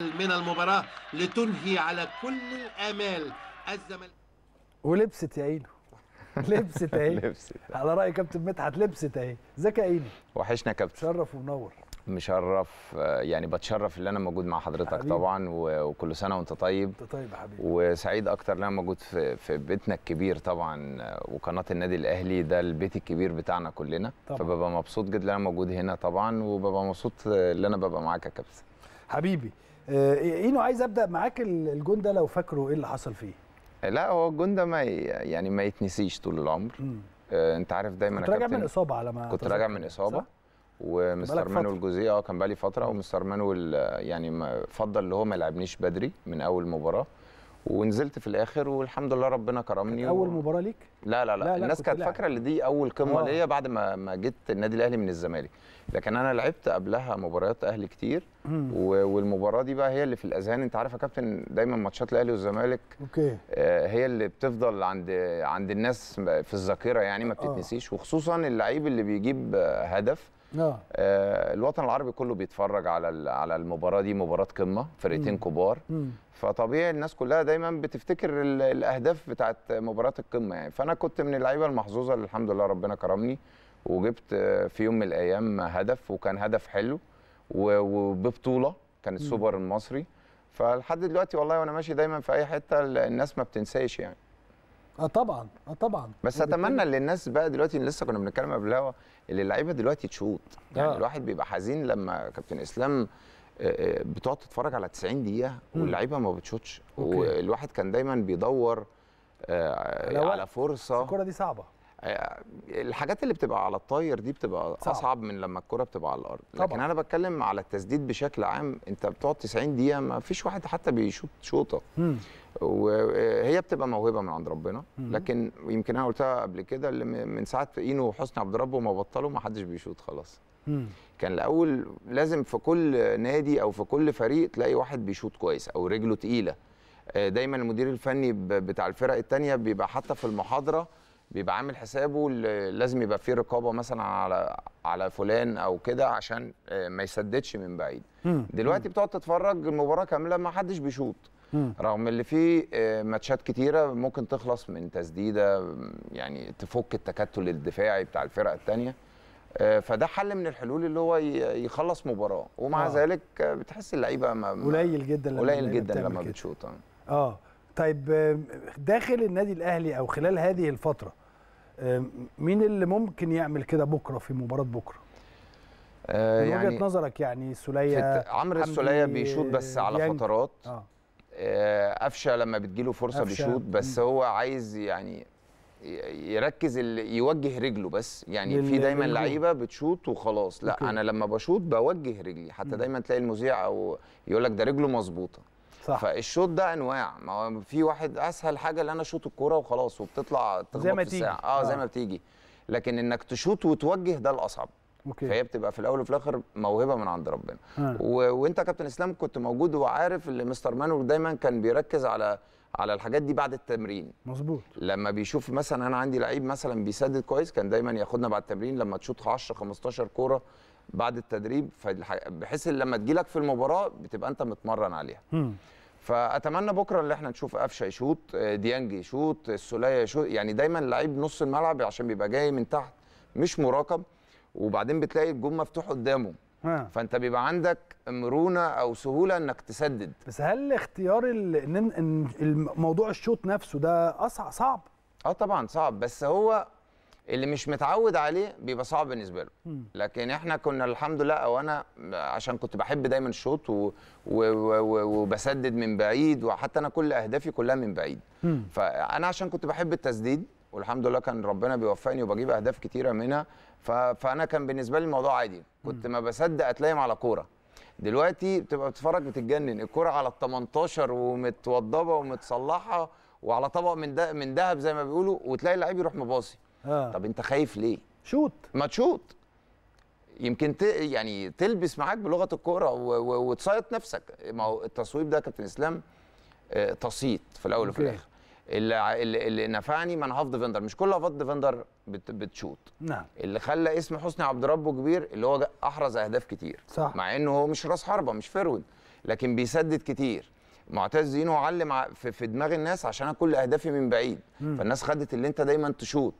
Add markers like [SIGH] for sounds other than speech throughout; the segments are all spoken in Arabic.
من المباراة لتنهي على كل الآمال الزمالك ولبست يا عينه [LAUGHS] لبست اهي لبست على رأي كابتن مدحت لبست اهي ازيك يا عيني وحشنا يا كابتن شرف ومنور مشرف يعني بتشرف ان انا موجود مع حضرتك حبيب. طبعا وكل سنه وانت طيب انت طيب يا حبيبي وسعيد اكتر ان انا موجود في في بيتنا الكبير طبعا وقناه النادي الاهلي ده البيت الكبير بتاعنا كلنا طبعا. فببقى مبسوط جدا ان انا موجود هنا طبعا وببقى مبسوط ان انا ببقى معاك يا كابتن حبيبي آه، إيه، اينو عايز ابدا معاك الجون ده لو فاكره ايه اللي حصل فيه لا هو الجون ده ما يعني ما يتنسيش طول العمر مم. آه انت عارف دايما كنت راجع من اصابه على ما كنت راجع من اصابه صح؟ ومستر مانو الجزئيه اه كان بقالي فتره ومستر مانو آه، يعني فضل اللي هو ما لعبنيش بدري من اول مباراه ونزلت في الاخر والحمد لله ربنا كرمني اول و... مباراه ليك لا لا لا, لا, لا الناس كانت فاكره ان دي اول قمه آه. ليا بعد ما ما جيت النادي الاهلي من الزمالك لكن انا لعبت قبلها مباريات اهلي كتير و... والمباراه دي بقى هي اللي في الاذهان انت عارف يا كابتن دايما ماتشات الاهلي والزمالك اوكي آه هي اللي بتفضل عند عند الناس في الذاكره يعني ما آه. بتتنسيش وخصوصا اللعيب اللي بيجيب هدف آه. آه. الوطن العربي كله بيتفرج على على المباراه دي مباراه قمه فرقتين كبار مم. فطبيعي الناس كلها دايما بتفتكر الاهداف بتاعت مباراه القمه يعني فانا كنت من اللعيبه المحظوظه اللي الحمد لله ربنا كرمني وجبت في يوم من الايام هدف وكان هدف حلو وببطوله كان السوبر المصري فلحد دلوقتي والله وانا ماشي دايما في اي حته الناس ما بتنساش يعني اه طبعا اه طبعا بس اتمنى ان الناس بقى دلوقتي لسه كنا بنتكلم قبل الهوا اللي اللعيبه دلوقتي تشوط آه. يعني آه. الواحد بيبقى حزين لما كابتن اسلام آه، آه، بتقعد تتفرج على 90 دقيقه واللعيبه ما بتشوطش والواحد كان دايما بيدور على فرصه الكره دي صعبه الحاجات اللي بتبقى على الطاير دي بتبقى صعب. اصعب من لما الكره بتبقى على الارض طبعا. لكن انا بتكلم على التسديد بشكل عام انت بتقعد 90 دقيقه ما فيش واحد حتى بيشوط شوطه وهي بتبقى موهبه من عند ربنا لكن يمكن انا قلتها قبل كده اللي من ساعه اينو وحسني عبد ربه ما بطلوا ما حدش بيشوط خلاص كان الاول لازم في كل نادي او في كل فريق تلاقي واحد بيشوط كويس او رجله تقيله آه، دايما المدير الفني بتاع الفرق الثانيه بيبقى حتى في المحاضره بيبقى عامل حسابه لازم يبقى في رقابه مثلا على على فلان او كده عشان آه، ما يسددش من بعيد دلوقتي بتقعد تتفرج المباراه كامله ما حدش بيشوط رغم اللي فيه آه، ماتشات كتيره ممكن تخلص من تسديده يعني تفك التكتل الدفاعي بتاع الفرقه الثانيه آه، فده حل من الحلول اللي هو يخلص مباراه ومع آه. ذلك آه، بتحس اللعيبه قليل جدا لما قليل جدا لما بتشوط اه طيب داخل النادي الاهلي او خلال هذه الفتره مين اللي ممكن يعمل كده بكره في مباراه بكره من وجهه يعني نظرك يعني سليه عمرو السليه بيشوط بس على فترات آه. آه، قفشه لما بتجيله فرصه أفشا. بيشوط بس هو عايز يعني يركز يوجه رجله بس يعني في دايما لعيبه بتشوط وخلاص لا أوكي. انا لما بشوط بوجه رجلي حتى دايما تلاقي المذيع او يقول لك ده رجله مظبوطه صح فالشوط ده انواع ما هو في واحد اسهل حاجه اللي انا اشوط الكوره وخلاص وبتطلع تخبط في الساعه اه زي آه. ما بتيجي لكن انك تشوط وتوجه ده الاصعب أوكي. فهي بتبقى في الاول وفي الاخر موهبه من عند ربنا آه. و... وانت كابتن اسلام كنت موجود وعارف ان مستر مانو دايما كان بيركز على على الحاجات دي بعد التمرين مظبوط لما بيشوف مثلا انا عندي لعيب مثلا بيسدد كويس كان دايما ياخدنا بعد التمرين لما تشوط 10 15 كوره بعد التدريب بحيث لما تجيلك في المباراه بتبقى انت متمرن عليها م. فاتمنى بكره اللي احنا نشوف قفشه يشوط ديانج يشوط السوليه يشوط يعني دايما لعيب نص الملعب عشان بيبقى جاي من تحت مش مراقب وبعدين بتلاقي الجون مفتوح قدامه فانت بيبقى عندك مرونه او سهوله انك تسدد بس هل اختيار الموضوع الشوط نفسه ده اصعب صعب اه طبعا صعب بس هو اللي مش متعود عليه بيبقى صعب بالنسبه له لكن احنا كنا الحمد لله او انا عشان كنت بحب دايما الشوط و... و... و... وبسدد من بعيد وحتى انا كل اهدافي كلها من بعيد فانا عشان كنت بحب التسديد والحمد لله كان ربنا بيوفقني وبجيب اهداف كتيره منها فانا كان بالنسبه لي الموضوع عادي كنت ما بصدق اتلايم على كوره دلوقتي بتبقى بتتفرج بتتجنن الكوره على ال 18 ومتوضبه ومتصلحه وعلى طبق من ده من ذهب زي ما بيقولوا وتلاقي اللعيب يروح مباصي آه. طب انت خايف ليه شوت ما تشوت يمكن ت... يعني تلبس معاك بلغه الكوره و... و... وتصيط نفسك ما هو التصويب ده كابتن اسلام آه، تصيط في الاول وفي الاخر اللي, اللي نفعني من هاف ديفندر مش كل هاف ديفندر بت نعم اللي خلى اسم حسني عبد ربه كبير اللي هو احرز اهداف كتير صح مع انه هو مش راس حربه مش فرود لكن بيسدد كتير معتز زينو علم في, في دماغ الناس عشان انا كل اهدافي من بعيد م. فالناس خدت اللي انت دايما تشوط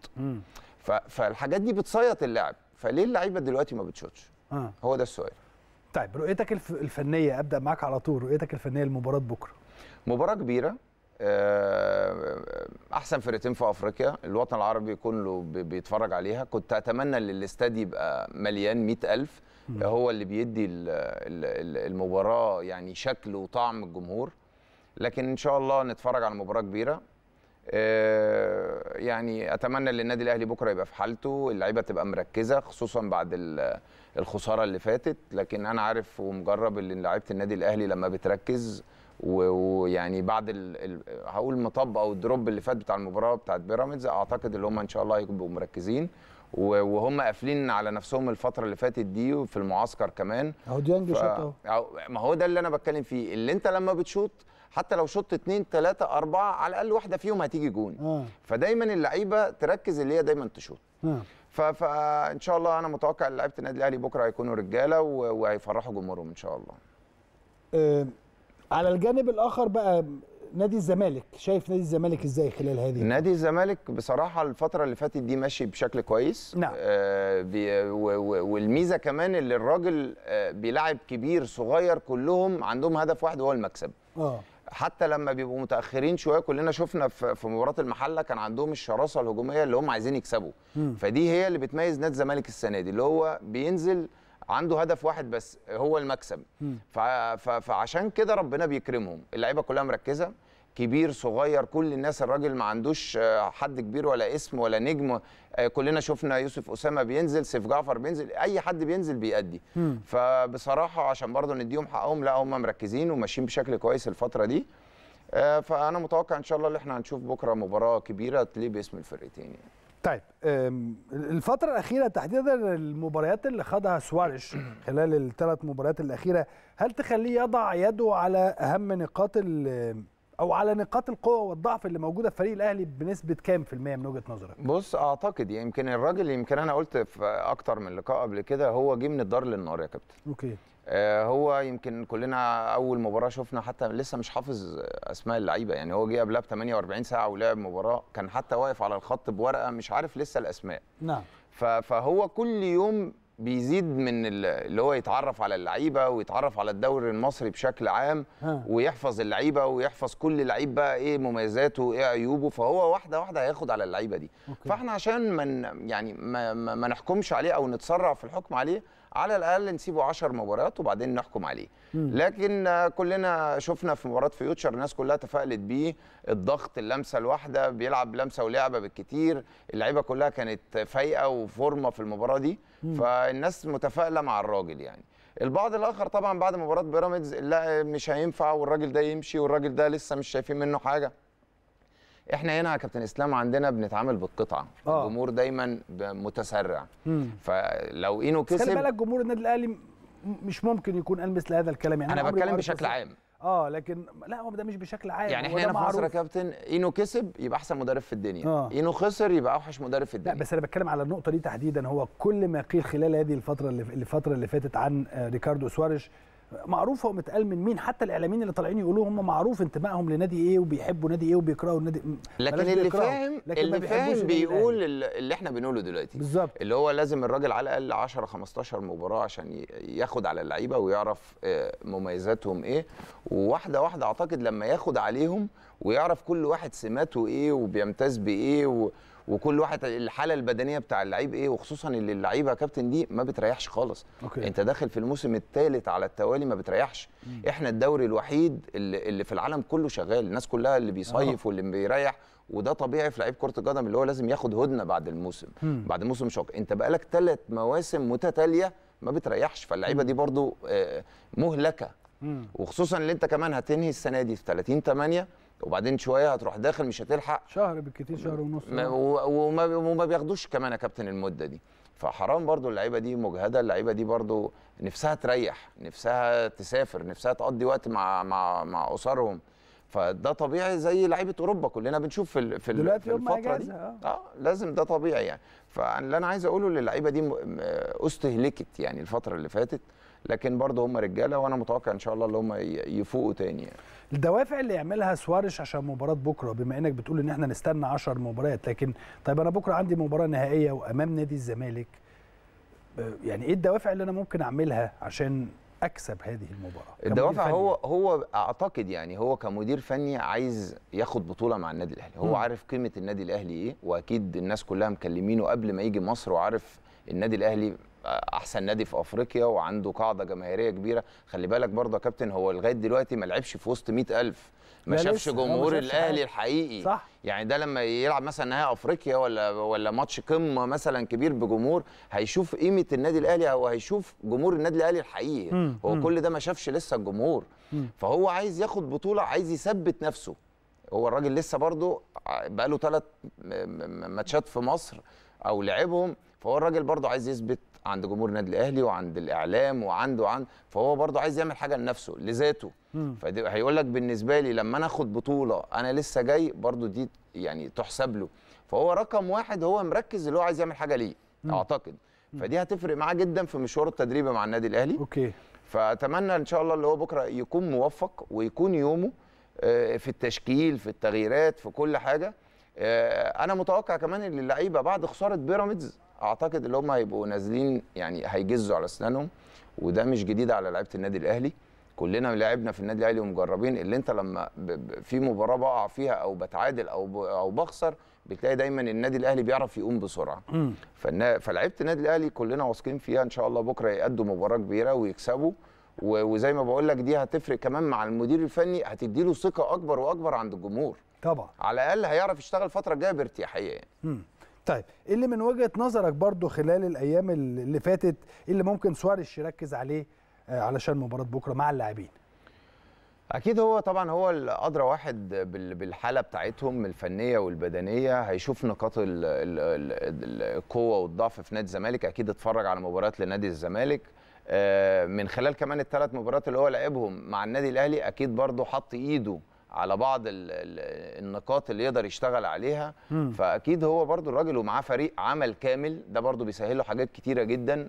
فالحاجات دي بتصيط اللعب فليه اللعيبه دلوقتي ما بتشوطش آه. هو ده السؤال طيب رؤيتك الفنيه ابدا معاك على طول رؤيتك الفنيه لمباراه بكره مباراه كبيره آه، احسن فرقتين في افريقيا الوطن العربي كله بيتفرج عليها كنت اتمنى ان الاستاد يبقى مليان مئة ألف هو اللي بيدي المباراه يعني شكل وطعم الجمهور لكن ان شاء الله نتفرج على مباراه كبيره آه، يعني اتمنى ان النادي الاهلي بكره يبقى في حالته اللعيبه تبقى مركزه خصوصا بعد الخساره اللي فاتت لكن انا عارف ومجرب ان لعيبه النادي الاهلي لما بتركز ويعني بعد ال... ال... هقول مطب او الدروب اللي فات بتاع المباراه بتاعت بيراميدز اعتقد اللي هم ان شاء الله هيبقوا مركزين وهم قافلين على نفسهم الفتره اللي فاتت دي وفي المعسكر كمان اهو ديانج ف... شوت اهو ما هو ده اللي انا بتكلم فيه اللي انت لما بتشوط حتى لو شوط 2 3 4 على الاقل واحده فيهم هتيجي جون آه. فدايما اللعيبه تركز اللي هي دايما تشوط آه. فان شاء الله انا متوقع لعيبه النادي الاهلي بكره هيكونوا رجاله وهيفرحوا جمهورهم ان شاء الله آه. على الجانب الاخر بقى نادي الزمالك شايف نادي الزمالك ازاي خلال هذه نادي الزمالك بصراحه الفتره اللي فاتت دي ماشي بشكل كويس نعم آه بي والميزه كمان اللي الراجل آه بيلعب كبير صغير كلهم عندهم هدف واحد وهو المكسب اه حتى لما بيبقوا متاخرين شويه كلنا شفنا في مباراه المحله كان عندهم الشراسه الهجوميه اللي هم عايزين يكسبوا م. فدي هي اللي بتميز نادي الزمالك السنه دي اللي هو بينزل عنده هدف واحد بس هو المكسب فعشان كده ربنا بيكرمهم اللعيبه كلها مركزه كبير صغير كل الناس الراجل ما عندوش آه، حد كبير ولا اسم ولا نجم آه، كلنا شفنا يوسف اسامه بينزل سيف جعفر بينزل اي حد بينزل بيأدي م. فبصراحه عشان برضه نديهم حقهم لا هم مركزين وماشيين بشكل كويس الفتره دي آه، فانا متوقع ان شاء الله اللي احنا هنشوف بكره مباراه كبيره تليق باسم الفرقتين يعني. طيب الفترة الأخيرة تحديدا المباريات اللي خاضها سواريش خلال الثلاث مباريات الأخيرة هل تخليه يضع يده على أهم نقاط أو على نقاط القوة والضعف اللي موجودة في فريق الأهلي بنسبة كام في المية من وجهة نظرك؟ بص أعتقد يمكن الراجل يمكن أنا قلت في أكتر من لقاء قبل كده هو جه من الدار للنار يا كابتن. أوكي. آه، هو يمكن كلنا اول مباراه شفنا حتى لسه مش حافظ اسماء اللعيبه يعني هو جه قبلها ب 48 ساعه ولعب مباراه كان حتى واقف على الخط بورقه مش عارف لسه الاسماء نعم فهو كل يوم بيزيد من اللي هو يتعرف على اللعيبه ويتعرف على الدوري المصري بشكل عام ويحفظ اللعيبه ويحفظ كل لعيب بقى ايه مميزاته وايه عيوبه فهو واحده واحده هياخد على اللعيبه دي أوكي. فاحنا عشان من يعني ما, ما نحكمش عليه او نتسرع في الحكم عليه على الاقل نسيبه 10 مباريات وبعدين نحكم عليه لكن كلنا شفنا في مباراه فيوتشر الناس كلها تفائلت بيه الضغط اللمسه الواحده بيلعب لمسه ولعبه بالكتير اللعيبه كلها كانت فايقه وفورمه في المباراه دي فالناس متفائله مع الراجل يعني البعض الاخر طبعا بعد مباراه بيراميدز لا مش هينفع والراجل ده يمشي والراجل ده لسه مش شايفين منه حاجه احنا هنا يا كابتن اسلام عندنا بنتعامل بالقطعه آه. الجمهور دايما متسرع مم. فلو اينو كسب خلي بالك جمهور النادي الاهلي مش ممكن يكون قال مثل هذا الكلام يعني انا, أنا بتكلم بشكل عام اه لكن لا هو ده مش بشكل عام يعني احنا هنا في مصر يا كابتن اينو كسب يبقى احسن مدرب في الدنيا آه. اينو خسر يبقى اوحش مدرب في الدنيا لا بس انا بتكلم على النقطه دي تحديدا هو كل ما قيل خلال هذه الفتره اللي الفتره اللي فاتت عن آه، ريكاردو سواريش معروف هو متقال من مين حتى الاعلاميين اللي طالعين يقولوا هم معروف انتمائهم لنادي ايه وبيحبوا نادي ايه وبيكرهوا النادي لكن اللي فاهم لكن اللي فاهم بيقول اللي, اللي احنا بنقوله دلوقتي بالظبط اللي هو لازم الراجل على الاقل 10 15 مباراه عشان ياخد على اللعيبه ويعرف آه، مميزاتهم ايه وواحده واحده اعتقد لما ياخد عليهم ويعرف كل واحد سماته ايه وبيمتاز بايه وكل واحد الحاله البدنيه بتاع اللعيب ايه وخصوصا اللي اللعيبه يا كابتن دي ما بتريحش خالص أوكي. انت داخل في الموسم الثالث على التوالي ما بتريحش مم. احنا الدوري الوحيد اللي, اللي في العالم كله شغال الناس كلها اللي بيصيف آه. واللي بيريح وده طبيعي في لعيب كره القدم اللي هو لازم ياخد هدنه بعد الموسم مم. بعد موسم شاق انت بقالك ثلاث مواسم متتاليه ما بتريحش فاللعيبه دي برضو آه، مهلكه مم. وخصوصا اللي انت كمان هتنهي السنه دي في 30 8 وبعدين شويه هتروح داخل مش هتلحق شهر بالكتير شهر ونص وما, وما بياخدوش كمان يا كابتن المده دي فحرام برضو اللعيبه دي مجهده اللعيبه دي برضو نفسها تريح نفسها تسافر نفسها تقضي وقت مع مع مع اسرهم فده طبيعي زي لعيبه اوروبا كلنا بنشوف في في, دلوقتي في الفتره دي آه. اه لازم ده طبيعي يعني فاللي انا عايز اقوله للعيبه دي استهلكت يعني الفتره اللي فاتت لكن برضه هم رجاله وانا متوقع ان شاء الله ان هم يفوقوا تاني يعني. الدوافع اللي يعملها سواريش عشان مباراه بكره بما انك بتقول ان احنا نستنى 10 مباريات لكن طيب انا بكره عندي مباراه نهائيه وامام نادي الزمالك آه، يعني ايه الدوافع اللي انا ممكن اعملها عشان اكسب هذه المباراه الدوافع هو هو اعتقد يعني هو كمدير فني عايز ياخد بطوله مع النادي الاهلي هو م. عارف قيمه النادي الاهلي ايه واكيد الناس كلها مكلمينه قبل ما يجي مصر وعارف النادي الاهلي احسن نادي في افريقيا وعنده قاعده جماهيريه كبيره خلي بالك برضه يا كابتن هو لغايه دلوقتي ما لعبش في وسط 100000 ما شافش جمهور الاهلي الحقيقي صح. يعني ده لما يلعب مثلا نهائي افريقيا ولا ولا ماتش قمه مثلا كبير بجمهور هيشوف قيمه النادي الاهلي او هيشوف جمهور النادي الاهلي الحقيقي مم. هو مم. كل ده ما شافش لسه الجمهور مم. فهو عايز ياخد بطوله عايز يثبت نفسه هو الراجل لسه برضه بقى له ثلاث ماتشات في مصر او لعبهم فهو الراجل برضه عايز يثبت عند جمهور النادي الاهلي وعند الاعلام وعنده وعند فهو برضه عايز يعمل حاجه لنفسه لذاته فهيقول لك بالنسبه لي لما انا اخد بطوله انا لسه جاي برضه دي يعني تحسب له فهو رقم واحد هو مركز اللي هو عايز يعمل حاجه ليه اعتقد فدي هتفرق معاه جدا في مشواره التدريبي مع النادي الاهلي اوكي فاتمنى ان شاء الله اللي هو بكره يكون موفق ويكون يومه آه، في التشكيل في التغييرات في كل حاجه آه، انا متوقع كمان ان اللعيبه بعد خساره بيراميدز اعتقد ان هم هيبقوا نازلين يعني هيجزوا على اسنانهم وده مش جديد على لعيبه النادي الاهلي كلنا لعبنا في النادي الاهلي ومجربين اللي انت لما في مباراه بقع فيها او بتعادل او او بخسر بتلاقي دايما النادي الاهلي بيعرف يقوم بسرعه فلعيبه النادي الاهلي كلنا واثقين فيها ان شاء الله بكره يادوا مباراه كبيره ويكسبوا وزي ما بقول لك دي هتفرق كمان مع المدير الفني هتدي له ثقه اكبر واكبر عند الجمهور طبعا على الاقل هيعرف يشتغل الفتره الجايه بارتياحيه يعني طيب اللي من وجهه نظرك برضو خلال الايام اللي فاتت اللي ممكن سواريش يركز عليه آه، علشان مباراه بكره مع اللاعبين اكيد هو طبعا هو الادرى واحد بالحاله بتاعتهم الفنيه والبدنيه هيشوف نقاط القوه والضعف في نادي الزمالك اكيد اتفرج على مباراه لنادي الزمالك آه، من خلال كمان الثلاث مباريات اللي هو لعبهم مع النادي الاهلي اكيد برضه حط ايده على بعض النقاط اللي يقدر يشتغل عليها مم. فاكيد هو برضو الراجل ومعاه فريق عمل كامل ده برضو بيسهله حاجات كتيره جدا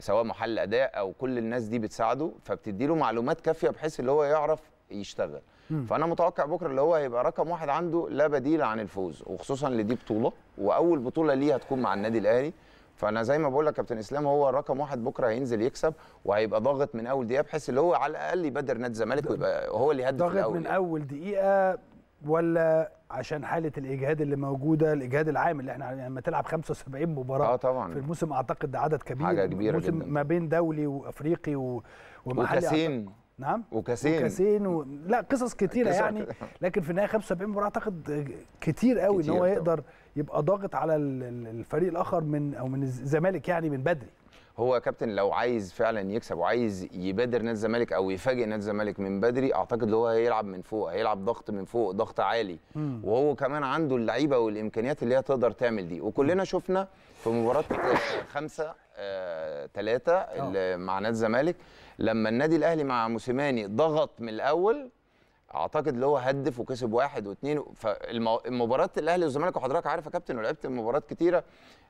سواء محل اداء او كل الناس دي بتساعده فبتدي له معلومات كافيه بحيث اللي هو يعرف يشتغل مم. فانا متوقع بكره اللي هو هيبقى رقم واحد عنده لا بديل عن الفوز وخصوصا لدي بطوله واول بطوله ليه هتكون مع النادي الاهلي فانا زي ما بقول لك كابتن اسلام هو رقم واحد بكره هينزل يكسب وهيبقى ضاغط من اول دقيقه بحيث اللي هو على الاقل يبادر نادي الزمالك ويبقى هو اللي يهدف ضاغط من يعني. اول دقيقه ولا عشان حاله الاجهاد اللي موجوده الاجهاد العام اللي احنا يعني لما تلعب 75 مباراه آه طبعا. في الموسم اعتقد ده عدد كبير حاجه كبيره موسم جدا ما بين دولي وافريقي و... ومحلي وكاسين نعم وكاسين وكاسين و... لا قصص كتيره [LAUGHS] يعني لكن في النهايه 75 مباراه اعتقد كتير قوي كتير ان هو يقدر طبعا. يبقى ضاغط على الفريق الاخر من او من الزمالك يعني من بدري هو يا كابتن لو عايز فعلا يكسب وعايز يبادر نادي الزمالك او يفاجئ نادي الزمالك من بدري اعتقد ان هو هيلعب من فوق هيلعب ضغط من فوق ضغط عالي مم. وهو كمان عنده اللعيبه والامكانيات اللي هي تقدر تعمل دي وكلنا شفنا في مباراه خمسة ثلاثة آه،, آه. مع نادي الزمالك لما النادي الاهلي مع موسيماني ضغط من الاول اعتقد اللي هو هدف وكسب واحد واثنين فالمباراه الاهلي والزمالك وحضرتك عارف يا كابتن ولعبت مباريات كتيره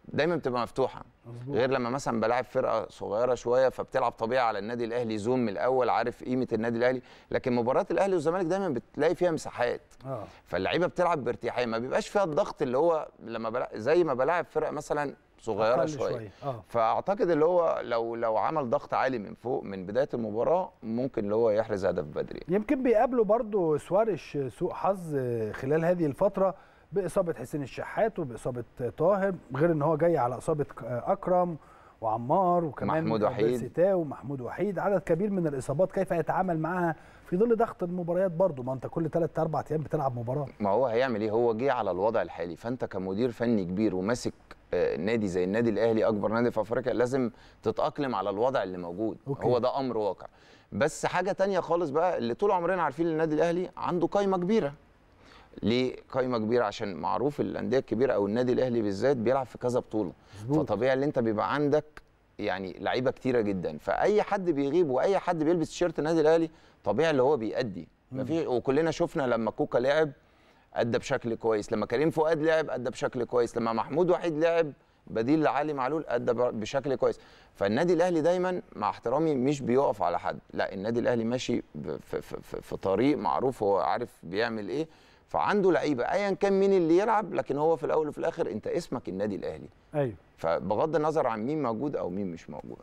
دايما بتبقى مفتوحه مزبوط. غير لما مثلا بلاعب فرقه صغيره شويه فبتلعب طبيعي على النادي الاهلي زوم من الاول عارف قيمه النادي الاهلي لكن مباراه الاهلي والزمالك دايما بتلاقي فيها مساحات آه. فاللعيبه بتلعب بارتياحيه ما بيبقاش فيها الضغط اللي هو لما بلعب زي ما بلاعب فرقه مثلا صغيره شويه, شوية. آه. فاعتقد اللي هو لو لو عمل ضغط عالي من فوق من بدايه المباراه ممكن اللي هو يحرز هدف بدري يمكن بيقابله برضه سواريش سوء حظ خلال هذه الفتره باصابه حسين الشحات وباصابه طاهر غير ان هو جاي على اصابه اكرم وعمار وكمان محمود وحيد ومحمود وحيد عدد كبير من الاصابات كيف يتعامل معها في ظل ضغط المباريات برضه ما انت كل 3 4 ايام بتلعب مباراه ما هو هيعمل ايه هو جه على الوضع الحالي فانت كمدير فني كبير وماسك آه، نادي زي النادي الاهلي اكبر نادي في افريقيا لازم تتاقلم على الوضع اللي موجود أوكي. هو ده امر واقع بس حاجه تانية خالص بقى اللي طول عمرنا عارفين النادي الاهلي عنده قايمه كبيره ليه قايمه كبيره عشان معروف الانديه الكبيره او النادي الاهلي بالذات بيلعب في كذا بطوله مزبوط. فطبيعي اللي انت بيبقى عندك يعني لعيبه كتيره جدا فاي حد بيغيب واي حد بيلبس تيشيرت النادي الاهلي طبيعي اللي هو بيأدي مفيش وكلنا شفنا لما كوكا لعب ادى بشكل كويس لما كريم فؤاد لعب ادى بشكل كويس لما محمود وحيد لعب بديل لعلي معلول ادى بشكل كويس فالنادي الاهلي دايما مع احترامي مش بيقف على حد لا النادي الاهلي ماشي في, في, في, في طريق معروف هو عارف بيعمل ايه فعنده لعيبه ايا كان مين اللي يلعب لكن هو في الاول وفي الاخر انت اسمك النادي الاهلي ايوه فبغض النظر عن مين موجود او مين مش موجود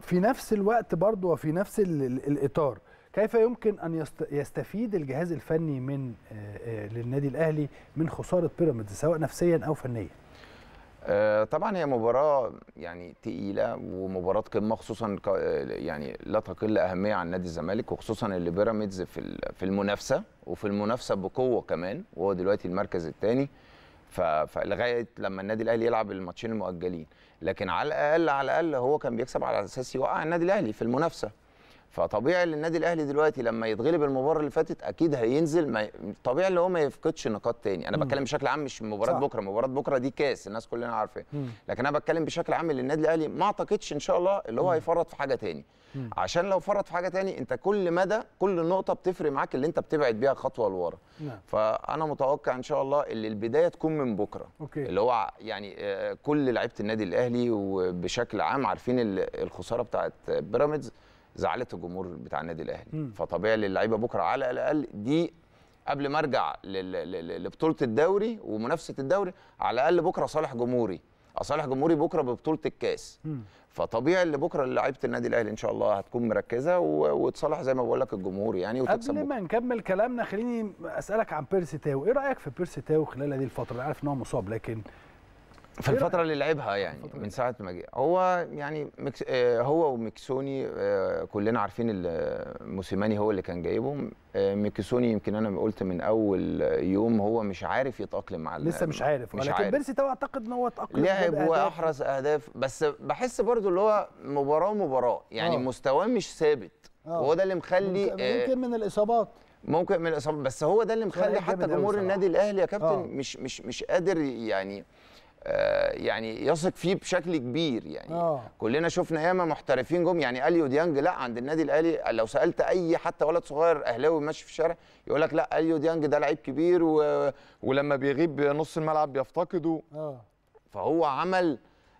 في نفس الوقت برضه وفي نفس الاطار كيف يمكن ان يستفيد الجهاز الفني من آه، آه، للنادي الاهلي من خساره بيراميدز سواء نفسيا او فنيا آه، طبعا هي مباراه يعني تقيله ومباراه قمه خصوصا يعني لا تقل اهميه عن نادي الزمالك وخصوصا اللي بيراميدز في في المنافسه وفي المنافسه بقوه كمان وهو دلوقتي المركز الثاني فلغايه لما النادي الاهلي يلعب الماتشين المؤجلين لكن على الاقل على الاقل هو كان بيكسب على اساس يوقع النادي الاهلي في المنافسه فطبيعي ان النادي الاهلي دلوقتي لما يتغلب المباراه اللي فاتت اكيد هينزل ما طبيعي ان هو ما يفقدش نقاط تاني انا بتكلم بشكل عام مش مباراه بكره مباراه بكره دي كاس الناس كلنا عارفين لكن انا بتكلم بشكل عام للنادي النادي الاهلي ما اعتقدش ان شاء الله اللي هو هيفرط في حاجه تاني مم. عشان لو فرط في حاجه تاني انت كل مدى كل نقطه بتفرق معاك اللي انت بتبعد بيها خطوه لورا نعم. فانا متوقع ان شاء الله ان البدايه تكون من بكره أوكي. اللي هو يعني آه، كل لعيبه النادي الاهلي وبشكل عام عارفين الخساره بتاعت بيراميدز زعلت الجمهور بتاع النادي الاهلي فطبيعي للعيبه بكره على الاقل دي قبل ما ارجع لبطوله الدوري ومنافسه الدوري على الاقل بكره صالح جمهوري اصالح جمهوري بكره ببطوله الكاس فطبيعي اللي بكره لعيبه النادي الاهلي ان شاء الله هتكون مركزه وتصالح زي ما بقول لك الجمهور يعني وتكسب قبل ما نكمل كلامنا خليني اسالك عن بيرسي تاو ايه رايك في بيرسي تاو خلال هذه الفتره انا عارف ان هو مصاب لكن في إيه الفترة اللي لعبها يعني من ساعة ما جه هو يعني مكس... آه، هو وميكسوني آه، كلنا عارفين موسيماني هو اللي كان جايبهم آه، ميكسوني يمكن انا قلت من اول يوم هو مش عارف يتأقلم مع لسه مش عارف مش ولكن بيرسي تو اعتقد ان هو اتأقلم لعب واحرز اهداف بس بحس برضو اللي هو مباراة مباراة يعني مستواه مش ثابت وهو ده اللي مخلي ممكن من الاصابات ممكن من الاصابات بس هو ده اللي مخلي حتى جمهور النادي الاهلي يا كابتن مش مش مش قادر يعني آه، يعني يثق فيه بشكل كبير يعني أوه. كلنا شفنا ياما محترفين جم يعني اليو ديانج لا عند النادي الاهلي لو سالت اي حتى ولد صغير اهلاوي ماشي في الشارع يقول لك لا اليو ديانج ده لعيب كبير و... ولما بيغيب نص الملعب بيفتقده آه. فهو عمل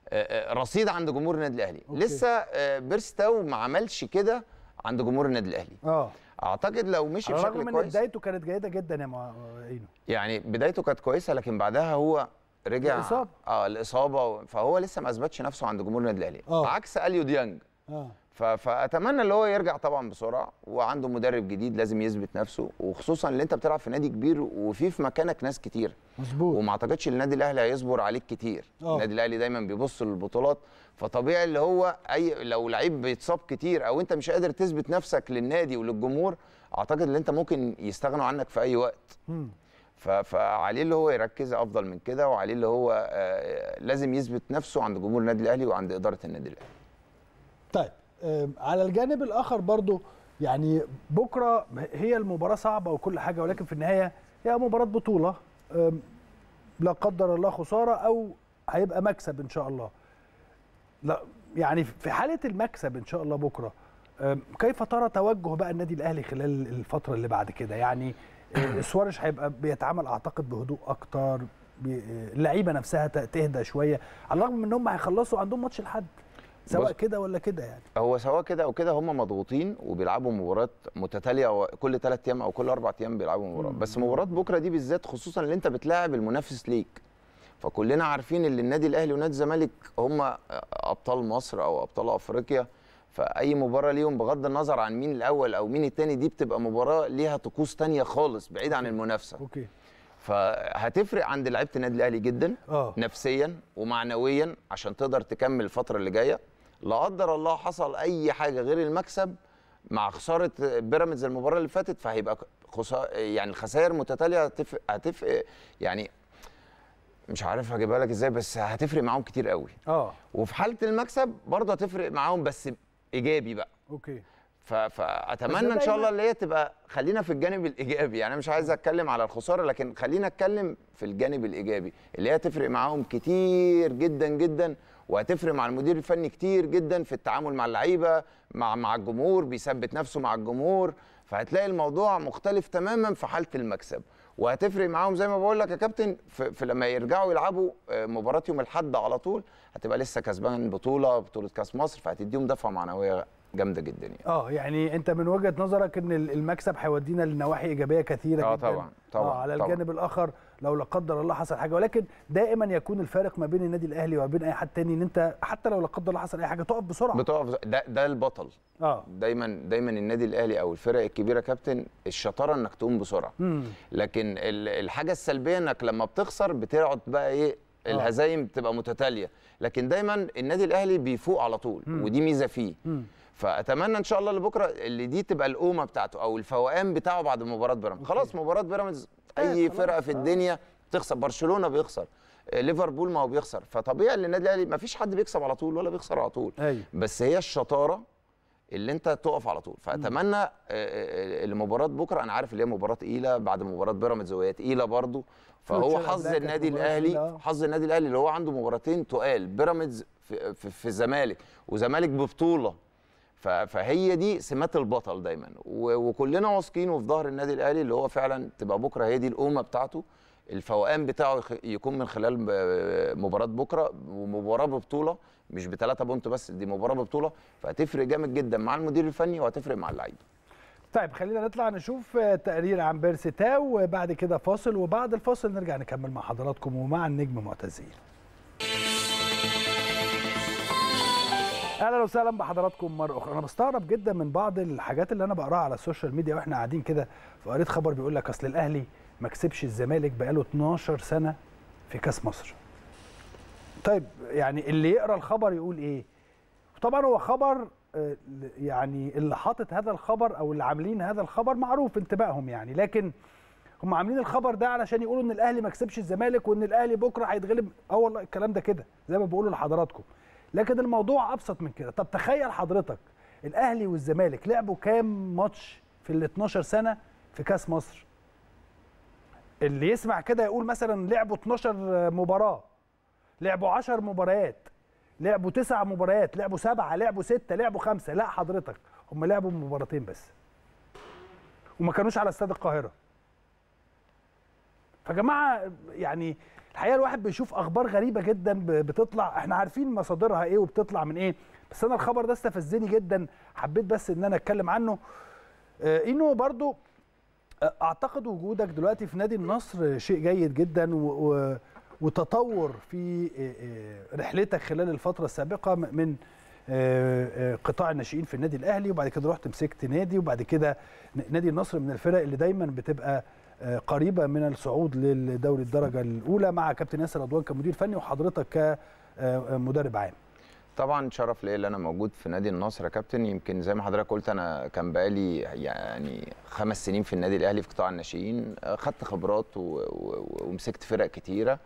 آه، رصيد عند جمهور النادي الاهلي أوكي. لسه بيرستاو ما عملش كده عند جمهور النادي الاهلي اه اعتقد لو مشي بشكل كويس رغم ان بدايته كانت جيده جدا يا اينو يعني بدايته كانت كويسه لكن بعدها هو رجع الاصابه اه الاصابه فهو لسه ما اثبتش نفسه عند جمهور النادي الاهلي عكس اليو ديانج اه, آه. فاتمنى اللي هو يرجع طبعا بسرعه وعنده مدرب جديد لازم يثبت نفسه وخصوصا ان انت بتلعب في نادي كبير وفي في مكانك ناس كتير مظبوط وما اعتقدش النادي الاهلي هيصبر عليك كتير أوه. النادي الاهلي دايما بيبص للبطولات فطبيعي اللي هو اي لو لعيب بيتصاب كتير او انت مش قادر تثبت نفسك للنادي وللجمهور اعتقد ان انت ممكن يستغنوا عنك في اي وقت م. فعليه اللي هو يركز افضل من كده وعليه اللي هو آه، لازم يثبت نفسه عند جمهور النادي الاهلي وعند اداره النادي الاهلي طيب على الجانب الاخر برضو يعني بكره هي المباراه صعبه وكل حاجه ولكن في النهايه هي مباراه بطوله لا قدر الله خساره او هيبقى مكسب ان شاء الله لا يعني في حاله المكسب ان شاء الله بكره كيف ترى توجه بقى النادي الاهلي خلال الفتره اللي بعد كده يعني يعني [CLEARS THROAT] سواريش هيبقى بيتعامل اعتقد بهدوء اكتر اللعيبه نفسها تهدى شويه على الرغم من ان هم هيخلصوا عندهم ماتش لحد سواء كده ولا كده يعني هو سواء كده او كده هم مضغوطين وبيلعبوا مباريات متتاليه كل ثلاث ايام او كل اربع ايام بيلعبوا مباراه بس مباراه بكره دي بالذات خصوصا اللي انت بتلاعب المنافس ليك فكلنا عارفين ان النادي الاهلي ونادي الزمالك هم ابطال مصر او ابطال افريقيا فاي مباراه ليهم بغض النظر عن مين الاول او مين الثاني دي بتبقى مباراه ليها طقوس ثانيه خالص بعيد عن المنافسه اوكي فهتفرق عند لعيبه النادي الاهلي جدا أوه. نفسيا ومعنويا عشان تقدر تكمل الفتره اللي جايه لا قدر الله حصل اي حاجه غير المكسب مع خساره بيراميدز المباراه اللي فاتت فهيبقى خسا... يعني الخسائر متتاليه هتفرق هتفرق يعني مش عارف هجيبها لك ازاي بس هتفرق معاهم كتير قوي اه وفي حاله المكسب برضه هتفرق معاهم بس ايجابي بقى اوكي فاتمنى ان شاء الله اللي هي تبقى خلينا في الجانب الايجابي يعني انا مش عايز اتكلم على الخساره لكن خلينا اتكلم في الجانب الايجابي اللي هي تفرق معاهم كتير جدا جدا وهتفرق مع المدير الفني كتير جدا في التعامل مع اللعيبه مع مع الجمهور بيثبت نفسه مع الجمهور فهتلاقي الموضوع مختلف تماما في حاله المكسب وهتفرق معاهم زي ما بقول لك يا كابتن في لما يرجعوا يلعبوا آه، مباراه يوم الاحد على طول هتبقى لسه كسبان بطوله بطوله كاس مصر فهتديهم دفعه معنويه جامده جدا يعني. اه يعني انت من وجهه نظرك ان المكسب هيودينا لنواحي ايجابيه كثيره آه، جدا آه طبعا طبعا آه على الجانب طبعًا. الاخر لو لا قدر الله حصل حاجه ولكن دائما يكون الفارق ما بين النادي الاهلي وما بين اي حد تاني ان انت حتى لو لا قدر الله حصل اي حاجه تقف بسرعه بتقف ده, ده البطل اه دايما دايما النادي الاهلي او الفرق الكبيره كابتن الشطاره انك تقوم بسرعه مم. لكن الحاجه السلبيه انك لما بتخسر بتقعد بقى ايه آه. الهزايم بتبقى متتاليه لكن دايما النادي الاهلي بيفوق على طول مم. ودي ميزه فيه مم. فاتمنى ان شاء الله لبكره اللي دي تبقى القومه بتاعته او الفوقان بتاعه بعد مباراه بيراميدز خلاص مباراه بيراميدز اي فرقه في الدنيا تخسر برشلونه بيخسر آه، ليفربول ما هو بيخسر فطبيعي ان النادي الاهلي ما فيش حد بيكسب على طول ولا بيخسر على طول أيوة. بس هي الشطاره اللي انت تقف على طول فاتمنى آه، آه، المباراه بكره انا عارف اللي هي مباراه تقيله بعد مباراه بيراميدز وهي تقيله برضو فهو حظ النادي الاهلي حظ النادي الاهلي اللي هو عنده مباراتين تقال بيراميدز في, في, في الزمالك وزمالك ببطوله فهي دي سمات البطل دايما وكلنا واثقين وفي ظهر النادي الاهلي اللي هو فعلا تبقى بكره هي دي الامه بتاعته الفوقان بتاعه يكون من خلال مباراه بكره ومباراه ببطوله مش بثلاثه بونت بس دي مباراه ببطوله فهتفرق جامد جدا مع المدير الفني وهتفرق مع اللعيبه. طيب خلينا نطلع نشوف تقرير عن بيرسي تاو وبعد كده فاصل وبعد الفاصل نرجع نكمل مع حضراتكم ومع النجم معتزين اهلا وسهلا بحضراتكم مره اخرى انا بستغرب جدا من بعض الحاجات اللي انا بقراها على السوشيال ميديا واحنا قاعدين كده فقريت خبر بيقول لك اصل الاهلي ما كسبش الزمالك بقاله 12 سنه في كاس مصر طيب يعني اللي يقرا الخبر يقول ايه طبعا هو خبر آه، يعني اللي حاطط هذا الخبر او اللي عاملين هذا الخبر معروف انتباههم يعني لكن هم عاملين الخبر ده علشان يقولوا ان الاهلي ما كسبش الزمالك وان الاهلي بكره هيتغلب اه والله الكلام ده كده زي ما بقولوا لحضراتكم لكن الموضوع ابسط من كده طب تخيل حضرتك الاهلي والزمالك لعبوا كام ماتش في ال 12 سنه في كاس مصر اللي يسمع كده يقول مثلا لعبوا 12 مباراه لعبوا 10 مباريات لعبوا 9 مباريات لعبوا 7 لعبوا 6 لعبوا 5 لا حضرتك هم لعبوا مباراتين بس وما كانوش على استاد القاهره فجماعه يعني الحقيقه الواحد بيشوف اخبار غريبه جدا بتطلع احنا عارفين مصادرها ايه وبتطلع من ايه بس انا الخبر ده استفزني جدا حبيت بس ان انا اتكلم عنه آه، انه برضو آه، اعتقد وجودك دلوقتي في نادي النصر شيء جيد جدا وتطور في آه، رحلتك خلال الفتره السابقه من قطاع الناشئين في النادي الاهلي وبعد كده رحت مسكت نادي وبعد كده نادي النصر من الفرق اللي دايما بتبقى قريبه من الصعود للدوري الدرجه الاولى مع كابتن ياسر رضوان كمدير فني وحضرتك كمدرب عام طبعا شرف ليا ان انا موجود في نادي النصر يا كابتن يمكن زي ما حضرتك قلت انا كان بقالي يعني خمس سنين في النادي الاهلي في قطاع الناشئين خدت خبرات ومسكت فرق كتيره